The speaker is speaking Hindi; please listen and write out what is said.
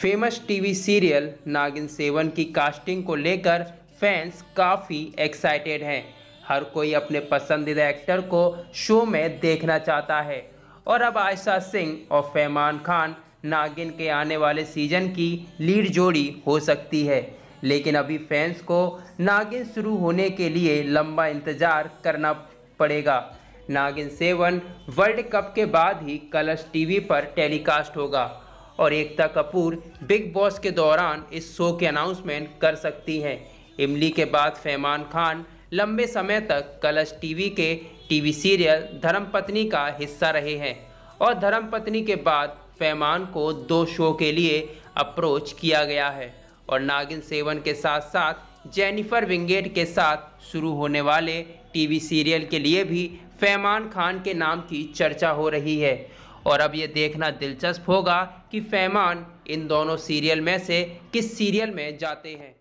famous TV serial Naagin seven की कास्टिंग को लेकर फैंस काफ़ी एक्साइटेड हैं हर कोई अपने पसंदीदा एक्टर को शो में देखना चाहता है और अब आयशा सिंह और फैमान खान नागिन के आने वाले सीजन की लीड जोड़ी हो सकती है लेकिन अभी फैंस को नागिन शुरू होने के लिए लंबा इंतज़ार करना पड़ेगा नागिन सेवन वर्ल्ड कप के बाद ही कलश टीवी पर टेलीकास्ट होगा और एकता कपूर बिग बॉस के दौरान इस शो के अनाउंसमेंट कर सकती हैं इमली के बाद फैमान खान लंबे समय तक कलश टीवी के टीवी सीरियल धर्मपत्नी का हिस्सा रहे हैं और धर्मपत्नी के बाद फैमान को दो शो के लिए अप्रोच किया गया है और नागिन सेवन के साथ साथ जेनिफर विंगेट के साथ शुरू होने वाले टीवी सीरियल के लिए भी फैमान खान के नाम की चर्चा हो रही है और अब ये देखना दिलचस्प होगा कि फैमान इन दोनों सीरियल में से किस सीरियल में जाते हैं